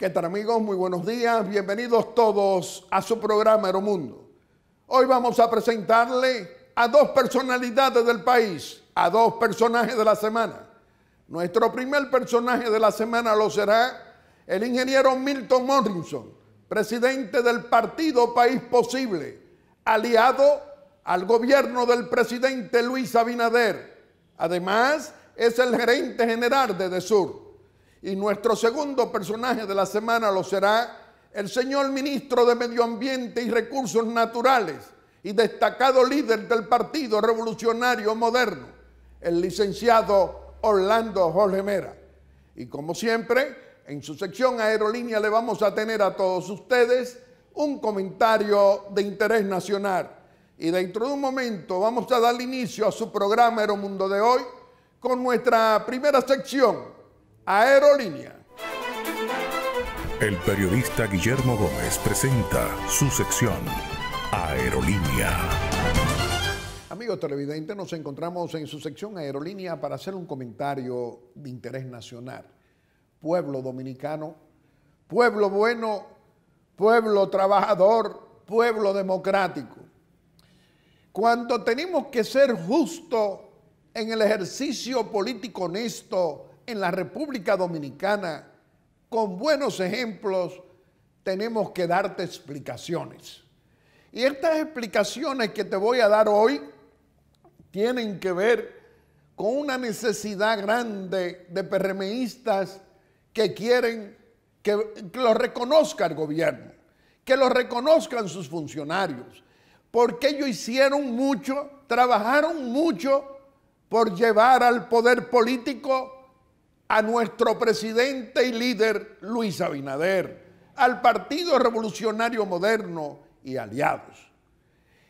¿Qué tal amigos? Muy buenos días. Bienvenidos todos a su programa Aeromundo. Hoy vamos a presentarle a dos personalidades del país, a dos personajes de la semana. Nuestro primer personaje de la semana lo será el ingeniero Milton Morrison, presidente del partido País Posible, aliado al gobierno del presidente Luis Abinader. Además, es el gerente general de DESUR. Y nuestro segundo personaje de la semana lo será el señor ministro de Medio Ambiente y Recursos Naturales y destacado líder del Partido Revolucionario Moderno, el licenciado Orlando Jorge Mera. Y como siempre, en su sección Aerolínea le vamos a tener a todos ustedes un comentario de interés nacional. Y dentro de un momento vamos a dar inicio a su programa Aeromundo de hoy con nuestra primera sección, Aerolínea. El periodista Guillermo Gómez presenta su sección Aerolínea. Amigos televidentes, nos encontramos en su sección Aerolínea para hacer un comentario de interés nacional. Pueblo dominicano, pueblo bueno, pueblo trabajador, pueblo democrático. Cuando tenemos que ser justo en el ejercicio político honesto, en la República Dominicana, con buenos ejemplos, tenemos que darte explicaciones. Y estas explicaciones que te voy a dar hoy tienen que ver con una necesidad grande de PRMistas que quieren que, lo reconozca el gobierno, que lo reconozcan sus funcionarios, porque ellos hicieron mucho, trabajaron mucho por llevar al poder político a nuestro presidente y líder Luis Abinader, al Partido Revolucionario Moderno y aliados.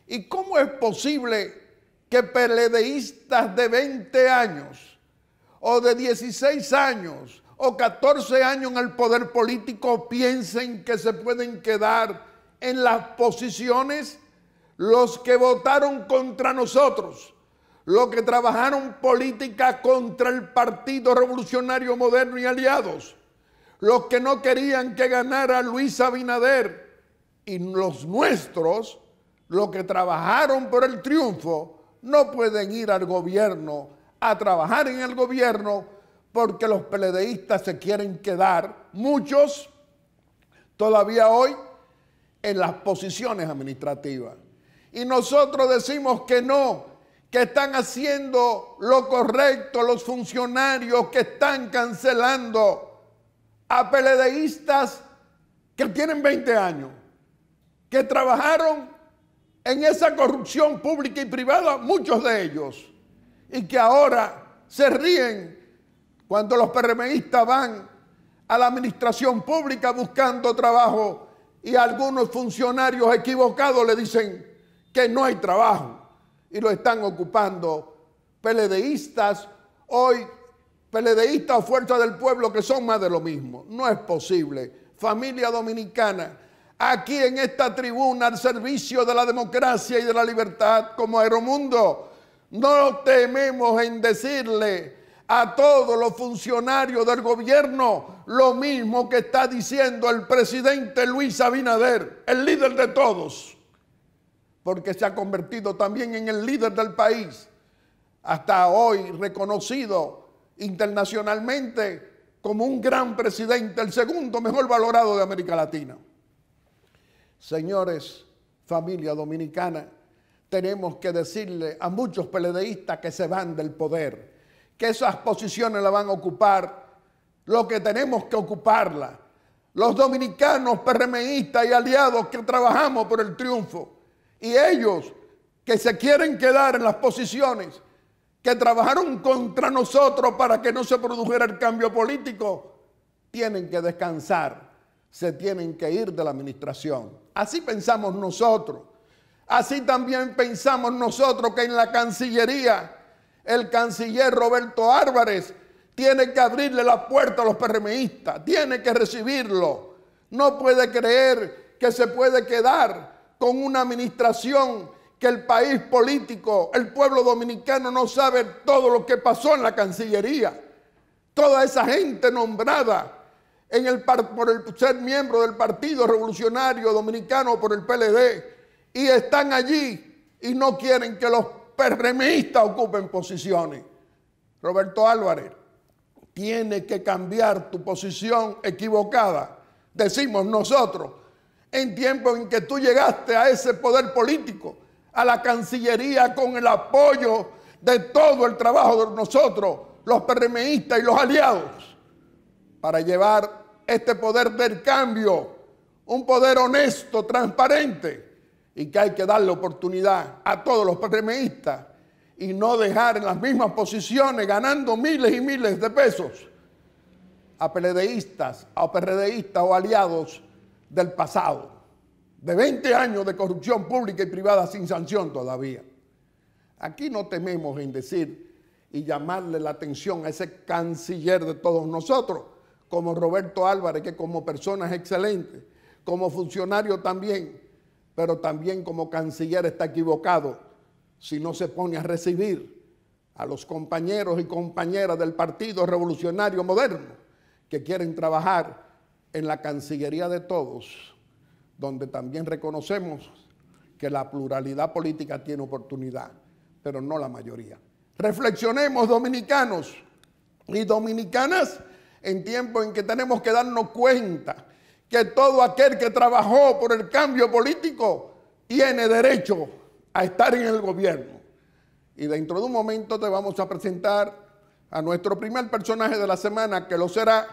¿Y cómo es posible que peledeístas de 20 años o de 16 años o 14 años en el poder político piensen que se pueden quedar en las posiciones los que votaron contra nosotros? los que trabajaron política contra el Partido Revolucionario Moderno y aliados, los que no querían que ganara Luis Abinader y los nuestros, los que trabajaron por el triunfo, no pueden ir al gobierno a trabajar en el gobierno porque los peledeístas se quieren quedar, muchos todavía hoy, en las posiciones administrativas. Y nosotros decimos que no que están haciendo lo correcto, los funcionarios que están cancelando a peledeístas que tienen 20 años, que trabajaron en esa corrupción pública y privada, muchos de ellos, y que ahora se ríen cuando los PRMistas van a la administración pública buscando trabajo y algunos funcionarios equivocados le dicen que no hay trabajo y lo están ocupando peledeístas, hoy peledeístas o fuerzas del pueblo que son más de lo mismo. No es posible. Familia dominicana, aquí en esta tribuna al servicio de la democracia y de la libertad como Aeromundo, no tememos en decirle a todos los funcionarios del gobierno lo mismo que está diciendo el presidente Luis Abinader, el líder de todos porque se ha convertido también en el líder del país, hasta hoy reconocido internacionalmente como un gran presidente, el segundo mejor valorado de América Latina. Señores, familia dominicana, tenemos que decirle a muchos peledeístas que se van del poder, que esas posiciones las van a ocupar lo que tenemos que ocuparla, los dominicanos, perremeístas y aliados que trabajamos por el triunfo y ellos que se quieren quedar en las posiciones que trabajaron contra nosotros para que no se produjera el cambio político, tienen que descansar, se tienen que ir de la administración. Así pensamos nosotros. Así también pensamos nosotros que en la Cancillería el canciller Roberto Álvarez tiene que abrirle la puerta a los PRMistas, tiene que recibirlo. No puede creer que se puede quedar con una administración que el país político, el pueblo dominicano no sabe todo lo que pasó en la Cancillería. Toda esa gente nombrada en el, por el, ser miembro del Partido Revolucionario Dominicano por el PLD y están allí y no quieren que los perremistas ocupen posiciones. Roberto Álvarez, tiene que cambiar tu posición equivocada. Decimos nosotros, en tiempos en que tú llegaste a ese poder político, a la Cancillería con el apoyo de todo el trabajo de nosotros, los PRMistas y los aliados, para llevar este poder del cambio, un poder honesto, transparente, y que hay que darle oportunidad a todos los PRMistas y no dejar en las mismas posiciones, ganando miles y miles de pesos, a PLDistas, a PRDistas o aliados del pasado, de 20 años de corrupción pública y privada sin sanción todavía. Aquí no tememos en decir y llamarle la atención a ese canciller de todos nosotros, como Roberto Álvarez, que como persona es excelente, como funcionario también, pero también como canciller está equivocado si no se pone a recibir a los compañeros y compañeras del Partido Revolucionario Moderno que quieren trabajar en la Cancillería de Todos, donde también reconocemos que la pluralidad política tiene oportunidad, pero no la mayoría. Reflexionemos, dominicanos y dominicanas, en tiempo en que tenemos que darnos cuenta que todo aquel que trabajó por el cambio político tiene derecho a estar en el gobierno. Y dentro de un momento te vamos a presentar a nuestro primer personaje de la semana, que lo será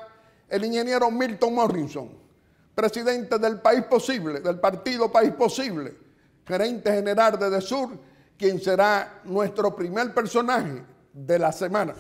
el ingeniero Milton Morrison, presidente del País Posible, del partido País Posible, gerente general de DESUR, quien será nuestro primer personaje de la semana.